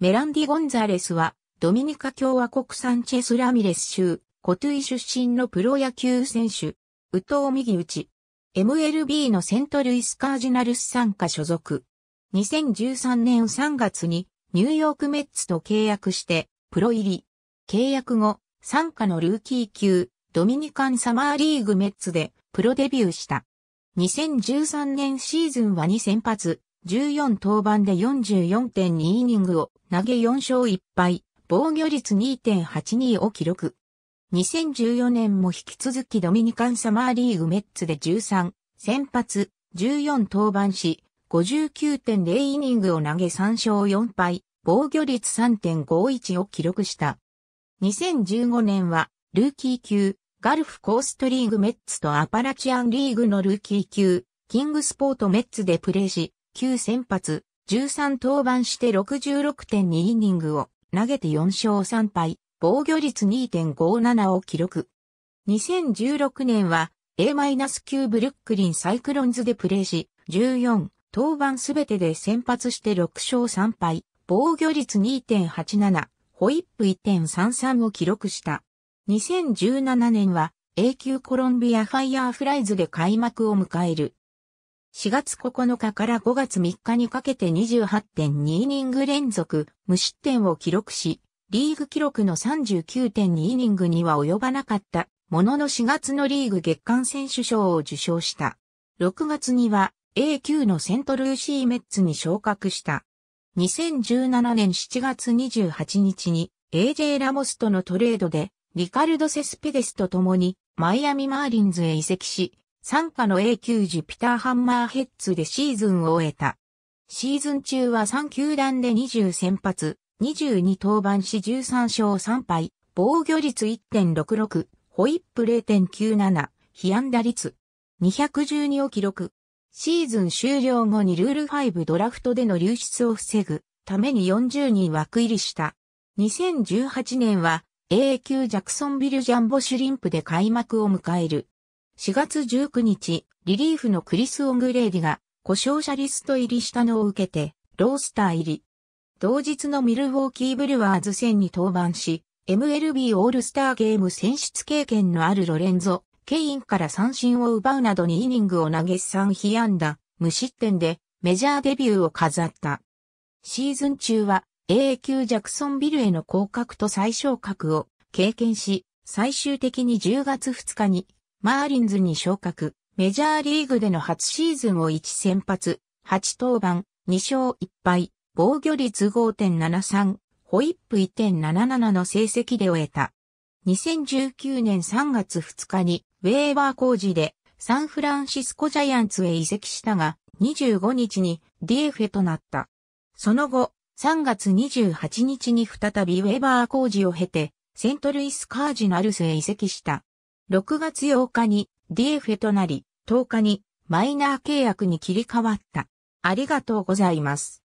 メランディ・ゴンザレスは、ドミニカ共和国サンチェス・ラミレス州、コトゥイ出身のプロ野球選手、ウト藤右打ち。MLB のセントルイス・カージナルス参加所属。2013年3月にニューヨークメッツと契約してプロ入り。契約後、参加のルーキー級ドミニカンサマーリーグメッツでプロデビューした。2013年シーズンは2先発、14登板で44.2イニングを投げ4勝1敗、防御率2.82を記録。2014年も引き続きドミニカンサマーリーグメッツで13、先発、14登板し、59.0イニングを投げ3勝4敗、防御率3.51を記録した。2015年は、ルーキー級、ガルフコーストリーグメッツとアパラチアンリーグのルーキー級、キングスポートメッツでプレーし、9先発、13登板して66.2イニングを投げて4勝3敗、防御率2.57を記録。2016年は A-9 ブルックリンサイクロンズでプレーし、14登板すべてで先発して6勝3敗、防御率2.87、ホイップ1.33を記録した。2017年は A 級コロンビアファイヤーフライズで開幕を迎える。4月9日から5月3日にかけて28.2イニング連続無失点を記録し、リーグ記録の39.2イニングには及ばなかったものの4月のリーグ月間選手賞を受賞した。6月には A 級のセントルーシーメッツに昇格した。2017年7月28日に AJ ラモスとのトレードでリカルド・セスペデスと共にマイアミ・マーリンズへ移籍し、参加の A 級時ピターハンマーヘッツでシーズンを終えた。シーズン中は3球団で20先発、22登板し13勝3敗、防御率1.66、ホイップ0.97、被安打率212を記録。シーズン終了後にルール5ドラフトでの流出を防ぐために40人枠入りした。2018年は A 級ジャクソンビルジャンボシュリンプで開幕を迎える。4月19日、リリーフのクリス・オングレーディが、故障者リスト入りしたのを受けて、ロースター入り。同日のミルウォーキー・ブルワーズ戦に登板し、MLB オールスターゲーム選出経験のあるロレンゾ、ケインから三振を奪うなどにイニングを投げ3被安打、無失点でメジャーデビューを飾った。シーズン中は a 級ジャクソンビルへの降格と最小格を経験し、最終的に10月2日にマーリンズに昇格、メジャーリーグでの初シーズンを1先発、8登板、2勝1敗、防御率5.73、ホイップ1.77の成績で終えた。2019年3月2日にウェーバー工事でサンフランシスコジャイアンツへ移籍したが、25日に DF となった。その後、3月28日に再びウェーバー工事を経て、セントルイスカージナルスへ移籍した。6月8日に DFA となり、10日にマイナー契約に切り替わった。ありがとうございます。